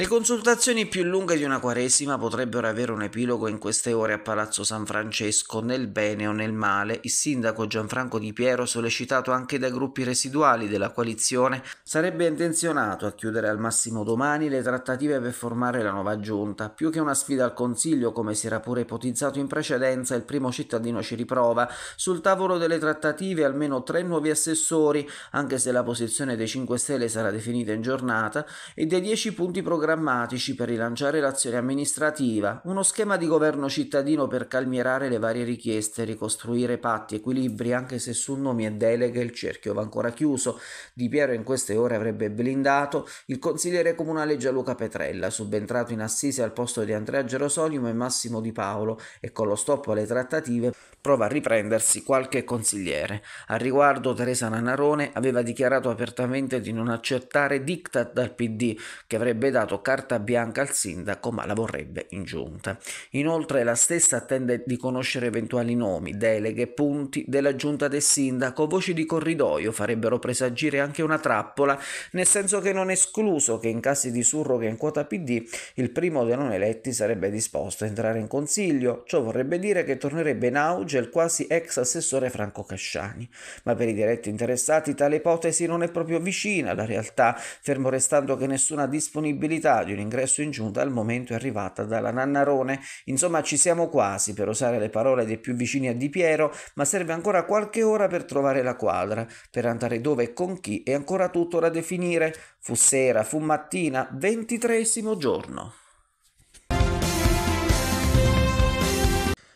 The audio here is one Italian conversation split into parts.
Le consultazioni più lunghe di una quaresima potrebbero avere un epilogo in queste ore a Palazzo San Francesco, nel bene o nel male. Il sindaco Gianfranco Di Piero, sollecitato anche dai gruppi residuali della coalizione, sarebbe intenzionato a chiudere al massimo domani le trattative per formare la nuova giunta. Più che una sfida al Consiglio, come si era pure ipotizzato in precedenza, il primo cittadino ci riprova. Sul tavolo delle trattative almeno tre nuovi assessori, anche se la posizione dei 5 Stelle sarà definita in giornata, e dei 10 punti programmati programmatici per rilanciare l'azione amministrativa, uno schema di governo cittadino per calmierare le varie richieste, ricostruire patti, equilibri, anche se su nomi e deleghe il cerchio va ancora chiuso. Di Piero in queste ore avrebbe blindato il consigliere comunale Gianluca Petrella, subentrato in assise al posto di Andrea Gerosolimo e Massimo Di Paolo, e con lo stop alle trattative prova a riprendersi qualche consigliere. Al riguardo Teresa Nanarone aveva dichiarato apertamente di non accettare diktat dal PD, che avrebbe dato dato carta bianca al sindaco ma la vorrebbe in giunta. Inoltre la stessa attende di conoscere eventuali nomi, deleghe, punti della giunta del sindaco, voci di corridoio farebbero presagire anche una trappola, nel senso che non è escluso che in casi di surroga in quota PD il primo dei non eletti sarebbe disposto a entrare in consiglio, ciò vorrebbe dire che tornerebbe in auge il quasi ex assessore Franco Casciani, ma per i diretti interessati tale ipotesi non è proprio vicina alla realtà, fermo restando che nessuna disponibilità possibilità di un ingresso in giunta al momento è arrivata dalla Nannarone. Insomma, ci siamo quasi, per usare le parole dei più vicini a Di Piero, ma serve ancora qualche ora per trovare la quadra, per andare dove e con chi è ancora tutto da definire. Fu sera, fu mattina, ventitreesimo giorno.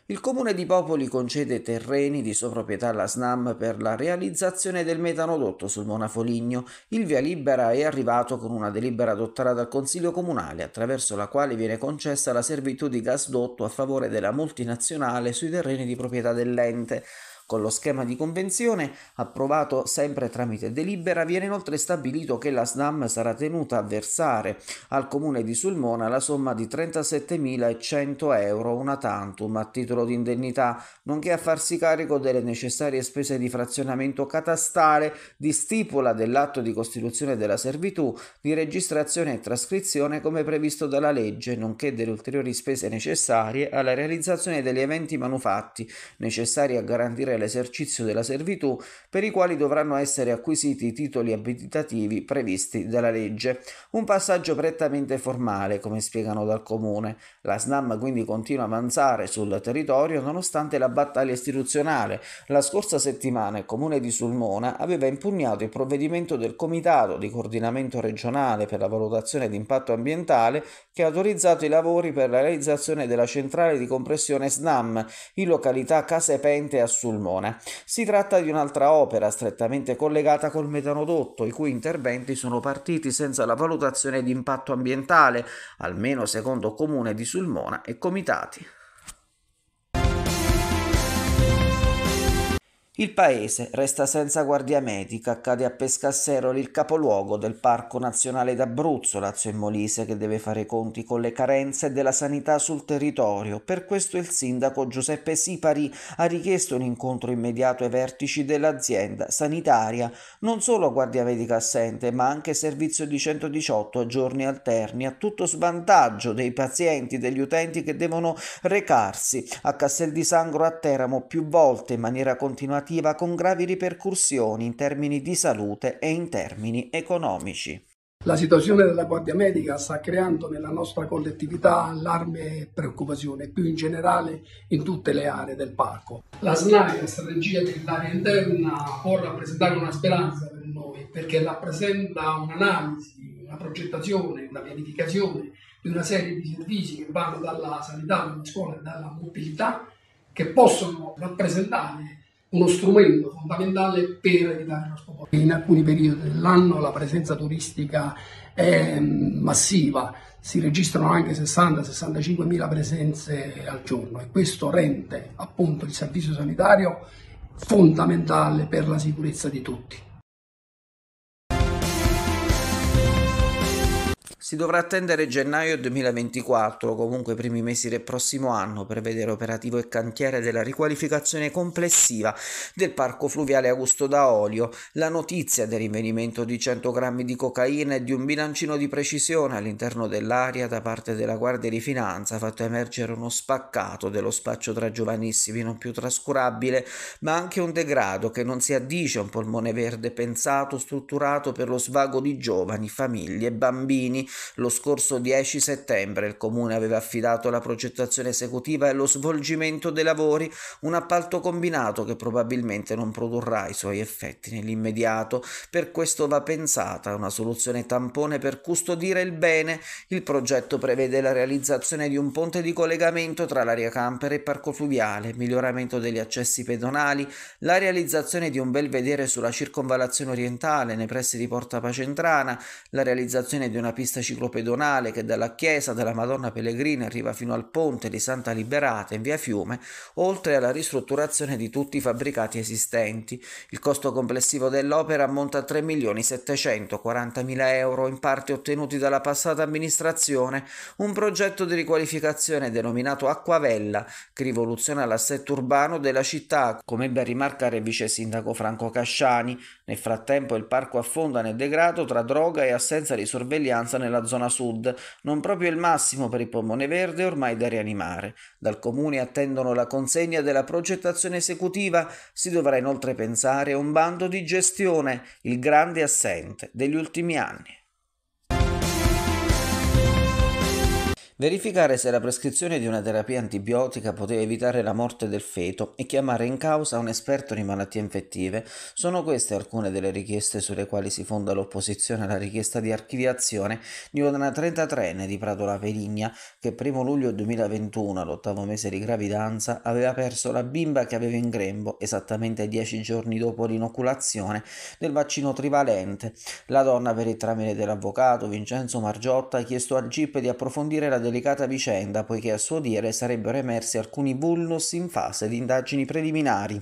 il comune di Popoli concede terreni di sovranproprietà alla SNAM per la realizzazione del metanodotto sul Monafoligno. Il via libera è arrivato con una delibera adottata dal Consiglio Comunale, attraverso la quale viene concessa la servitù di gasdotto a favore della multinazionale sui terreni di proprietà dell'ente. Con lo schema di convenzione, approvato sempre tramite delibera, viene inoltre stabilito che la SNAM sarà tenuta a versare al comune di Sulmona la somma di 37.100 euro una tantum a titolo di indennità, nonché a farsi carico delle necessarie spese di frazionamento catastale, di stipula dell'atto di costituzione della servitù, di registrazione e trascrizione come previsto dalla legge, nonché delle ulteriori spese necessarie alla realizzazione degli eventi manufatti necessari a garantire necessaria all'esercizio della servitù per i quali dovranno essere acquisiti i titoli abilitativi previsti dalla legge. Un passaggio prettamente formale, come spiegano dal comune. La SNAM quindi continua a avanzare sul territorio nonostante la battaglia istituzionale. La scorsa settimana il comune di Sulmona aveva impugnato il provvedimento del Comitato di coordinamento regionale per la valutazione di impatto ambientale che ha autorizzato i lavori per la realizzazione della centrale di compressione SNAM in località Casepente a Sulmona polmone. Si tratta di un'altra opera strettamente collegata col metanodotto, i cui interventi sono partiti senza la valutazione di impatto ambientale, almeno secondo Comune di Sulmona e Comitati. Il paese resta senza guardia medica, accade a Pescasseroli il capoluogo del Parco Nazionale d'Abruzzo, Lazio e Molise, che deve fare conti con le carenze della sanità sul territorio. Per questo il sindaco Giuseppe Sipari ha richiesto un incontro immediato ai vertici dell'azienda sanitaria, non solo guardia medica assente, ma anche servizio di 118 a giorni alterni, a tutto svantaggio dei pazienti, degli utenti che devono recarsi a Castel di Sangro a Teramo più volte in maniera continuativa normativa con gravi ripercussioni in termini di salute e in termini economici. La situazione della Guardia Medica sta creando nella nostra collettività allarme e preoccupazione, più in generale in tutte le aree del parco. La SNAI, la strategia dell'area interna, può rappresentare una speranza per noi perché rappresenta un'analisi, una progettazione, una pianificazione di una serie di servizi che vanno dalla sanità, dalla scuola e dalla mobilità che possono rappresentare uno strumento fondamentale per evitare lo spopolo. In alcuni periodi dell'anno la presenza turistica è mm, massiva, si registrano anche 60-65 mila presenze al giorno e questo rende appunto il servizio sanitario fondamentale per la sicurezza di tutti. Si dovrà attendere gennaio 2024, comunque i primi mesi del prossimo anno, per vedere operativo il cantiere della riqualificazione complessiva del parco fluviale Augusto da Olio. La notizia del rinvenimento di 100 grammi di cocaina e di un bilancino di precisione all'interno dell'area da parte della Guardia di Finanza ha fatto emergere uno spaccato dello spaccio tra giovanissimi non più trascurabile, ma anche un degrado che non si addice a un polmone verde pensato, strutturato per lo svago di giovani, famiglie e bambini. Lo scorso 10 settembre il Comune aveva affidato la progettazione esecutiva e lo svolgimento dei lavori, un appalto combinato che probabilmente non produrrà i suoi effetti nell'immediato. Per questo va pensata una soluzione tampone per custodire il bene. Il progetto prevede la realizzazione di un ponte di collegamento tra l'area campera e il parco fluviale, miglioramento degli accessi pedonali, la realizzazione di un bel vedere sulla circonvallazione orientale nei pressi di Porta Pacentrana, la realizzazione di una pista ciclopedonale che dalla chiesa della Madonna Pellegrina arriva fino al ponte di Santa Liberata in via Fiume, oltre alla ristrutturazione di tutti i fabbricati esistenti. Il costo complessivo dell'opera ammonta a 3.740.000 euro, in parte ottenuti dalla passata amministrazione, un progetto di riqualificazione denominato Acquavella, che rivoluziona l'assetto urbano della città, come ebbe a rimarcare il vice sindaco Franco Casciani, nel frattempo il parco affonda nel degrado tra droga e assenza di sorveglianza nella zona sud, non proprio il massimo per il polmone verde ormai da rianimare. Dal comune attendono la consegna della progettazione esecutiva, si dovrà inoltre pensare a un bando di gestione, il grande assente degli ultimi anni. verificare se la prescrizione di una terapia antibiotica poteva evitare la morte del feto e chiamare in causa un esperto di malattie infettive. Sono queste alcune delle richieste sulle quali si fonda l'opposizione alla richiesta di archiviazione di una 33enne di Prato La Peligna che il 1 luglio 2021, all'ottavo mese di gravidanza, aveva perso la bimba che aveva in grembo esattamente dieci giorni dopo l'inoculazione del vaccino trivalente. La donna, per il tramite dell'avvocato Vincenzo Margiotta, ha chiesto al GIP di approfondire la delicata vicenda poiché a suo dire sarebbero emersi alcuni vulnus in fase di indagini preliminari.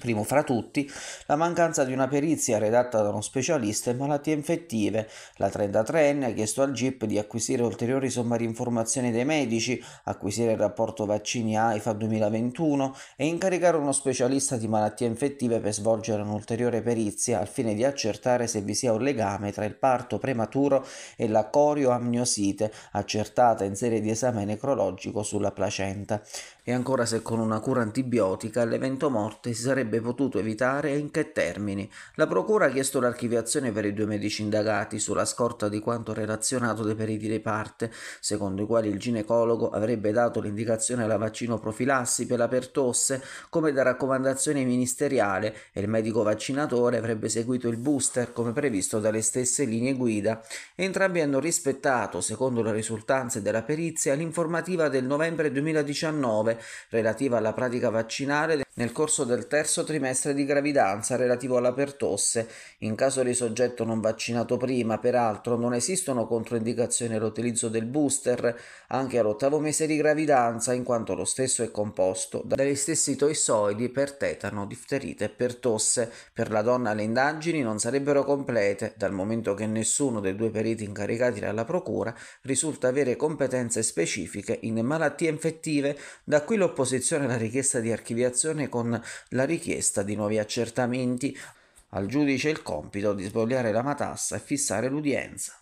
Primo fra tutti, la mancanza di una perizia redatta da uno specialista in malattie infettive. La 33enne ha chiesto al GIP di acquisire ulteriori sommarie informazioni dei medici, acquisire il rapporto vaccini AIFA 2021 e incaricare uno specialista di malattie infettive per svolgere un'ulteriore perizia al fine di accertare se vi sia un legame tra il parto prematuro e la corioamniosite accertata in serie di esame necrologico sulla placenta e ancora se con una cura antibiotica l'evento morte si sarebbe potuto evitare e in che termini. La Procura ha chiesto l'archiviazione per i due medici indagati sulla scorta di quanto relazionato dai periti di parte, secondo i quali il ginecologo avrebbe dato l'indicazione alla vaccino profilassi per la pertosse come da raccomandazione ministeriale e il medico vaccinatore avrebbe seguito il booster come previsto dalle stesse linee guida. Entrambi hanno rispettato, secondo le risultanze della perizia, l'informativa del novembre 2019 relativa alla pratica vaccinale nel corso del terzo trimestre di gravidanza relativo alla pertosse. In caso di soggetto non vaccinato prima, peraltro, non esistono controindicazioni all'utilizzo del booster anche all'ottavo mese di gravidanza, in quanto lo stesso è composto dagli stessi toisoidi per tetano, difterite e pertosse. Per la donna le indagini non sarebbero complete, dal momento che nessuno dei due periti incaricati dalla procura risulta avere competenze specifiche in malattie infettive da da qui l'opposizione alla richiesta di archiviazione con la richiesta di nuovi accertamenti. Al giudice il compito di spogliare la matassa e fissare l'udienza.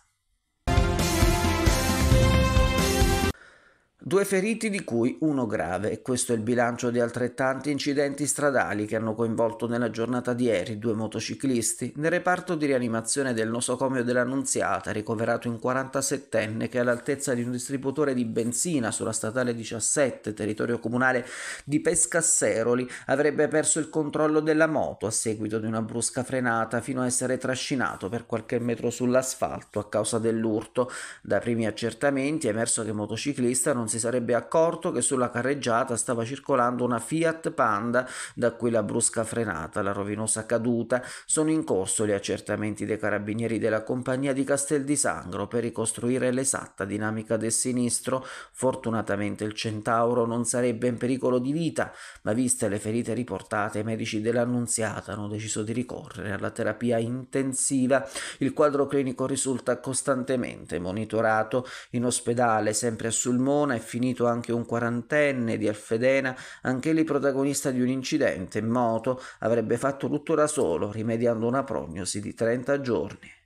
Due feriti di cui uno grave e questo è il bilancio di altrettanti incidenti stradali che hanno coinvolto nella giornata di ieri due motociclisti nel reparto di rianimazione del nosocomio dell'Annunziata ricoverato in 47enne che è all'altezza di un distributore di benzina sulla statale 17 territorio comunale di Pescasseroli avrebbe perso il controllo della moto a seguito di una brusca frenata fino a essere trascinato per qualche metro sull'asfalto a causa dell'urto. Da primi accertamenti è emerso che il motociclista non si sarebbe accorto che sulla carreggiata stava circolando una Fiat Panda, da cui la brusca frenata, la rovinosa caduta. Sono in corso gli accertamenti dei carabinieri della compagnia di Castel di Sangro per ricostruire l'esatta dinamica del sinistro. Fortunatamente il centauro non sarebbe in pericolo di vita, ma viste le ferite riportate, i medici dell'Annunziata hanno deciso di ricorrere alla terapia intensiva. Il quadro clinico risulta costantemente monitorato. In ospedale, sempre a Sulmona, è finito anche un quarantenne di Alfedena, anche lì protagonista di un incidente in moto, avrebbe fatto tutto da solo, rimediando una prognosi di 30 giorni.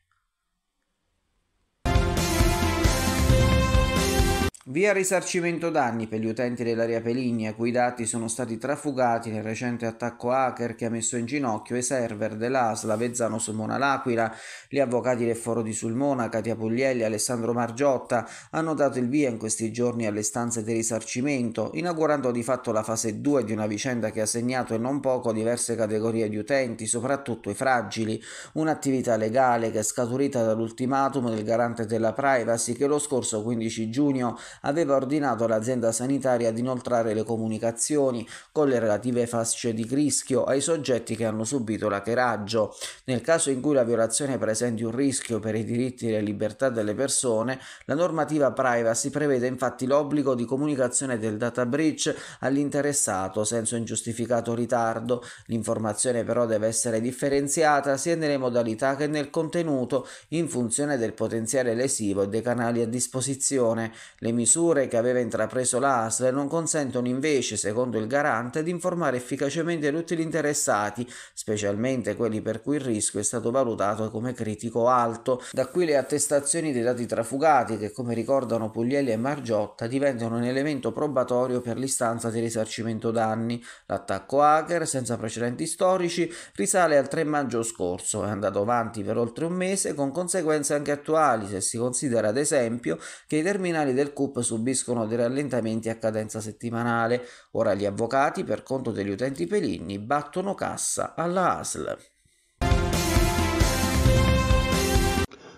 Via risarcimento danni per gli utenti dell'area Peligna, cui dati sono stati trafugati nel recente attacco hacker che ha messo in ginocchio i server dell'ASLA, Vezzano Sulmona L'Aquila. Gli avvocati del Foro di Sulmona, Katia Puglielli e Alessandro Margiotta hanno dato il via in questi giorni alle stanze di risarcimento, inaugurando di fatto la fase 2 di una vicenda che ha segnato e non poco diverse categorie di utenti, soprattutto i fragili. Un'attività legale che è scaturita dall'ultimatum del garante della privacy che lo scorso 15 giugno aveva ordinato all'azienda sanitaria di inoltrare le comunicazioni con le relative fasce di rischio ai soggetti che hanno subito l'acheraggio. Nel caso in cui la violazione presenti un rischio per i diritti e le libertà delle persone, la normativa privacy prevede infatti l'obbligo di comunicazione del data breach all'interessato senza ingiustificato ritardo. L'informazione però deve essere differenziata sia nelle modalità che nel contenuto in funzione del potenziale lesivo e dei canali a disposizione. Le misure che aveva intrapreso la non consentono invece, secondo il garante, di informare efficacemente tutti gli interessati, specialmente quelli per cui il rischio è stato valutato come critico alto. Da qui le attestazioni dei dati trafugati che, come ricordano Puglielli e Margiotta, diventano un elemento probatorio per l'istanza di risarcimento danni. L'attacco hacker, senza precedenti storici, risale al 3 maggio scorso, è andato avanti per oltre un mese con conseguenze anche attuali se si considera ad esempio che i terminali del CUP scoop subiscono dei rallentamenti a cadenza settimanale. Ora gli avvocati, per conto degli utenti peligni, battono cassa alla ASL.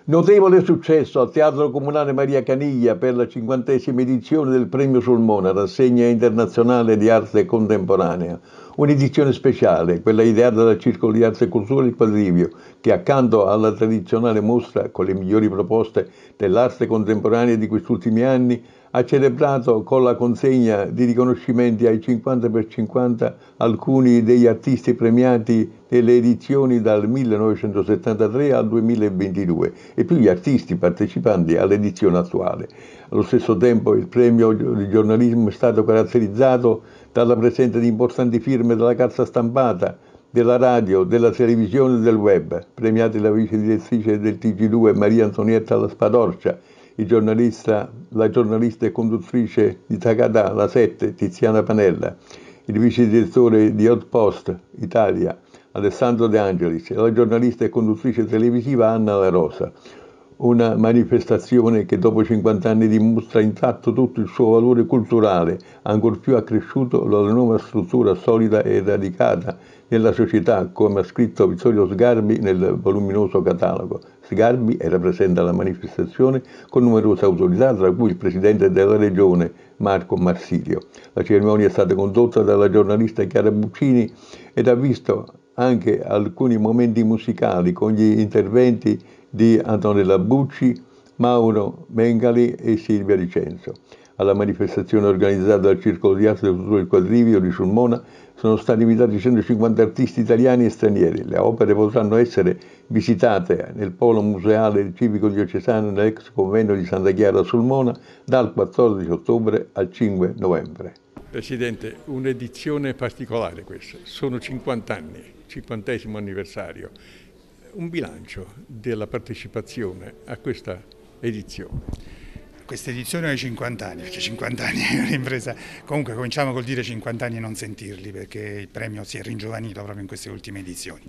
Notevole successo al Teatro Comunale Maria Caniglia per la cinquantesima edizione del Premio Sulmona, rassegna internazionale di arte contemporanea. Un'edizione speciale, quella ideata dal Circolo di Arte e Cultura di Quadrivio, che accanto alla tradizionale mostra con le migliori proposte dell'arte contemporanea di questi ultimi anni ha celebrato con la consegna di riconoscimenti ai 50 per 50 alcuni degli artisti premiati delle edizioni dal 1973 al 2022 e più gli artisti partecipanti all'edizione attuale. Allo stesso tempo il premio di giornalismo è stato caratterizzato dalla presenza di importanti firme della carta stampata, della radio, della televisione e del web, premiati la vice direttrice del TG2 Maria Antonietta Spadorcia giornalista, la giornalista e conduttrice di Takada, la 7, Tiziana Panella, il vice direttore di Hot Post Italia, Alessandro De Angelis, e la giornalista e conduttrice televisiva Anna La Rosa. Una manifestazione che dopo 50 anni dimostra intatto tutto il suo valore culturale, ancor più accresciuto dalla nuova struttura solida e radicata nella società, come ha scritto Vittorio Sgarbi nel voluminoso catalogo. Sgarbi era presente alla manifestazione con numerose autorità, tra cui il presidente della regione Marco Marsilio. La cerimonia è stata condotta dalla giornalista Chiara Buccini ed ha visto anche alcuni momenti musicali con gli interventi di Antonella Bucci, Mauro Mengali e Silvia Licenzo. Alla manifestazione organizzata dal Circolo di Arte del Futuro del Quadrivio di Sulmona sono stati invitati 150 artisti italiani e stranieri. Le opere potranno essere visitate nel polo museale civico diocesano nell'ex convegno di Santa Chiara sul Mona dal 14 ottobre al 5 novembre. Presidente, un'edizione particolare questa, sono 50 anni, 50 anniversario, un bilancio della partecipazione a questa edizione questa edizione ai 50 anni, perché 50 anni è un'impresa, comunque cominciamo col dire 50 anni e non sentirli, perché il premio si è ringiovanito proprio in queste ultime edizioni,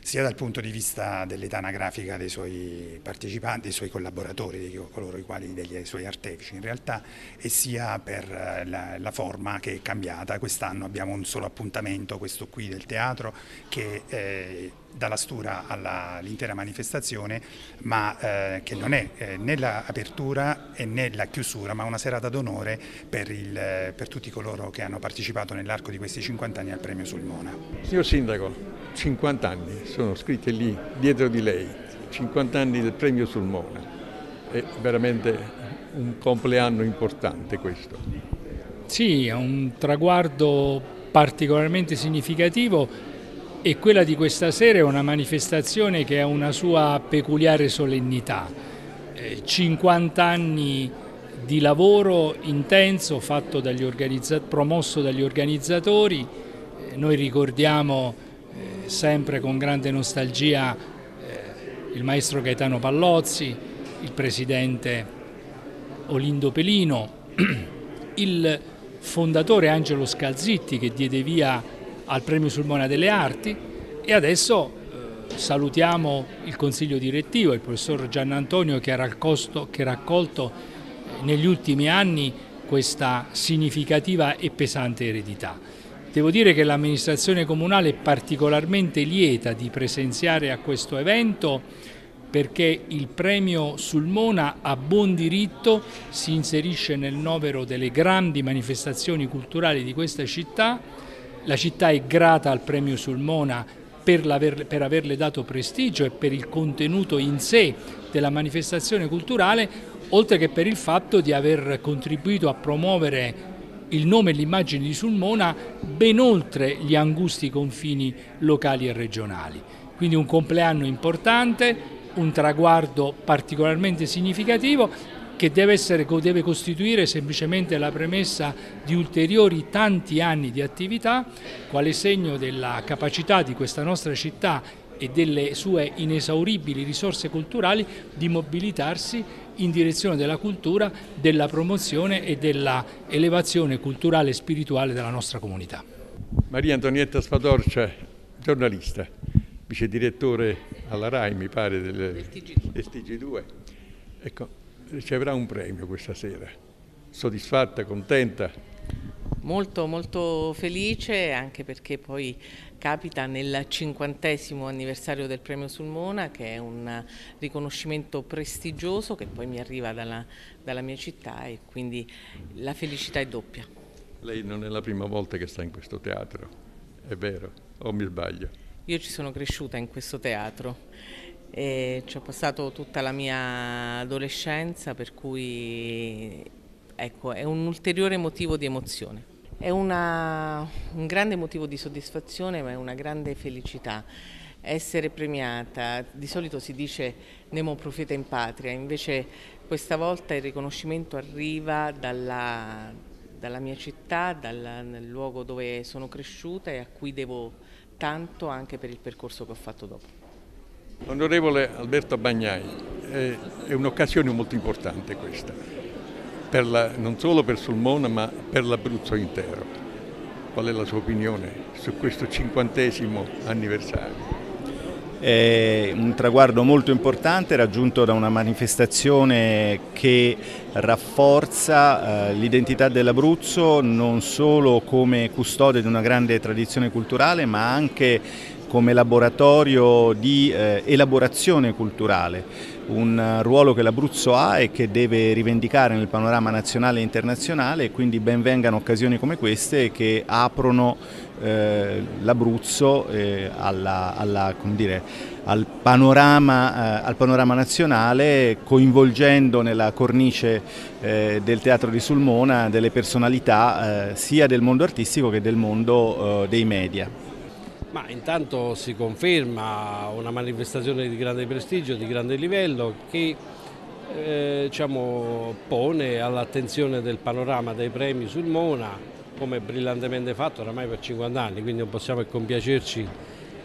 sia dal punto di vista dell'età anagrafica dei suoi partecipanti, dei suoi collaboratori, di coloro i quali, dei suoi artefici in realtà, e sia per eh, la, la forma che è cambiata. Quest'anno abbiamo un solo appuntamento, questo qui del teatro, che... Eh, dalla Stura all'intera manifestazione, ma eh, che non è eh, né l'apertura la né la chiusura, ma una serata d'onore per, per, tutti coloro che hanno partecipato nell'arco di questi 50 anni al premio Sulmona. Signor Sindaco, 50 anni sono scritti lì dietro di lei, 50 anni del premio Sulmona, è veramente un compleanno importante questo. Sì, è un traguardo particolarmente significativo e quella di questa sera è una manifestazione che ha una sua peculiare solennità. 50 eh, anni di lavoro intenso dagli promosso dagli organizzatori, eh, noi ricordiamo eh, sempre con grande nostalgia il maestro Gaetano Pallozzi, il presidente Olindo Pelino, il fondatore Angelo Scalzitti che diede via al Premio Sulmona delle Arti e adesso eh, salutiamo il Consiglio Direttivo, il Professor Giannantonio che ha, raccolto, che ha raccolto eh, negli ultimi anni questa significativa e pesante eredità. Devo dire che l'amministrazione comunale è particolarmente lieta di presenziare a questo evento perché il premio Sulmona a buon diritto si inserisce nel novero delle grandi manifestazioni culturali di questa città la città è grata al premio Sulmona per, per averle dato prestigio e per il contenuto in sé della manifestazione culturale, oltre che per il fatto di aver contribuito a promuovere il nome e l'immagine di Sulmona ben oltre gli angusti confini locali e regionali. Quindi un compleanno importante, un traguardo particolarmente significativo che deve, essere, deve costituire semplicemente la premessa di ulteriori tanti anni di attività, quale segno della capacità di questa nostra città e delle sue inesauribili risorse culturali di mobilitarsi in direzione della cultura, della promozione e dell'elevazione culturale e spirituale della nostra comunità. Maria Antonietta Spadorcia, giornalista, vice direttore alla RAI mi pare del, del TG2. Ecco, riceverà un premio questa sera. Soddisfatta, contenta? Molto, molto felice anche perché poi capita nel cinquantesimo anniversario del premio Sulmona che è un riconoscimento prestigioso che poi mi arriva dalla, dalla mia città e quindi la felicità è doppia. Lei non è la prima volta che sta in questo teatro, è vero o mi sbaglio? Io ci sono cresciuta in questo teatro e ci ho passato tutta la mia adolescenza, per cui ecco, è un ulteriore motivo di emozione. È una, un grande motivo di soddisfazione, ma è una grande felicità essere premiata. Di solito si dice Nemo profeta in patria, invece questa volta il riconoscimento arriva dalla, dalla mia città, dal luogo dove sono cresciuta e a cui devo tanto anche per il percorso che ho fatto dopo. Onorevole Alberto Bagnai, è un'occasione molto importante questa, la, non solo per Sulmona ma per l'Abruzzo intero. Qual è la sua opinione su questo cinquantesimo anniversario? È un traguardo molto importante raggiunto da una manifestazione che rafforza eh, l'identità dell'Abruzzo non solo come custode di una grande tradizione culturale ma anche come laboratorio di eh, elaborazione culturale, un eh, ruolo che l'Abruzzo ha e che deve rivendicare nel panorama nazionale e internazionale e quindi benvengano occasioni come queste che aprono eh, l'Abruzzo eh, al, panorama, eh, al panorama nazionale coinvolgendo nella cornice eh, del Teatro di Sulmona delle personalità sia del mondo artistico che del mondo dei media. Ma intanto si conferma una manifestazione di grande prestigio, di grande livello che eh, diciamo, pone all'attenzione del panorama dei premi sul Mona come brillantemente fatto oramai per 50 anni, quindi non possiamo che compiacerci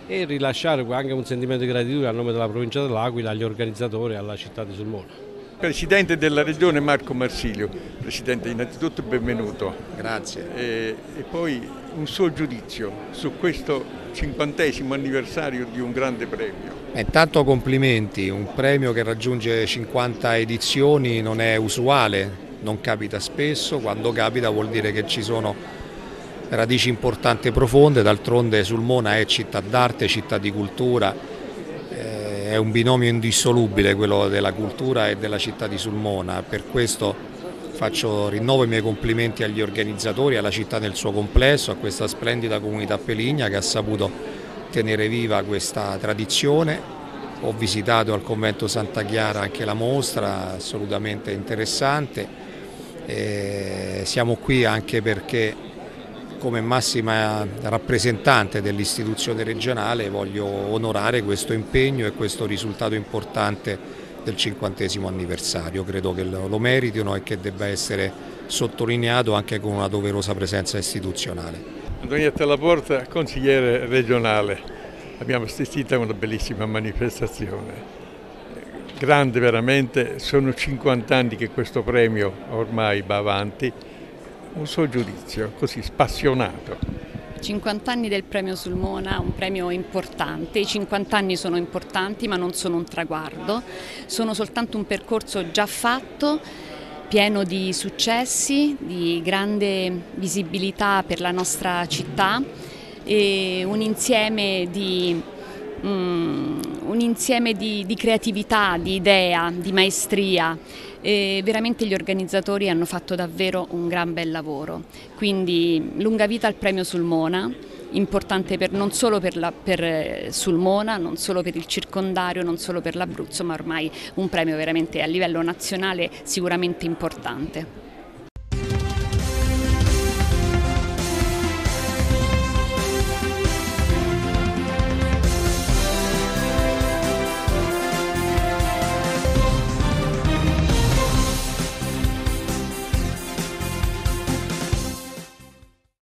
e rilasciare anche un sentimento di gratitudine a nome della provincia dell'Aquila, agli organizzatori e alla città di Sulmona. Presidente della Regione Marco Marsilio, Presidente innanzitutto benvenuto. Grazie. E, e poi un suo giudizio su questo cinquantesimo anniversario di un grande premio. Intanto eh, complimenti, un premio che raggiunge 50 edizioni non è usuale, non capita spesso, quando capita vuol dire che ci sono radici importanti e profonde, d'altronde Sulmona è città d'arte, città di cultura, eh, è un binomio indissolubile quello della cultura e della città di Sulmona, per questo faccio, rinnovo i miei complimenti agli organizzatori, alla città nel suo complesso, a questa splendida comunità peligna che ha saputo tenere viva questa tradizione. Ho visitato al convento Santa Chiara anche la mostra, assolutamente interessante. E siamo qui anche perché come massima rappresentante dell'istituzione regionale voglio onorare questo impegno e questo risultato importante del cinquantesimo anniversario, credo che lo meritino e che debba essere sottolineato anche con una doverosa presenza istituzionale. Antonietta Laporta, consigliere regionale, abbiamo assistito a una bellissima manifestazione, grande veramente, sono 50 anni che questo premio ormai va avanti, un suo giudizio così spassionato. 50 anni del premio Sulmona, un premio importante, i 50 anni sono importanti ma non sono un traguardo, sono soltanto un percorso già fatto pieno di successi, di grande visibilità per la nostra città e un insieme di Mm, un insieme di, di, creatività, di idea, di maestria e veramente gli organizzatori hanno fatto davvero un gran bel lavoro. Quindi lunga vita al premio Sulmona, importante per, non solo per, la, per, eh, Sulmona, non solo per il circondario, non solo per l'Abruzzo, ma ormai un premio veramente a livello nazionale sicuramente importante.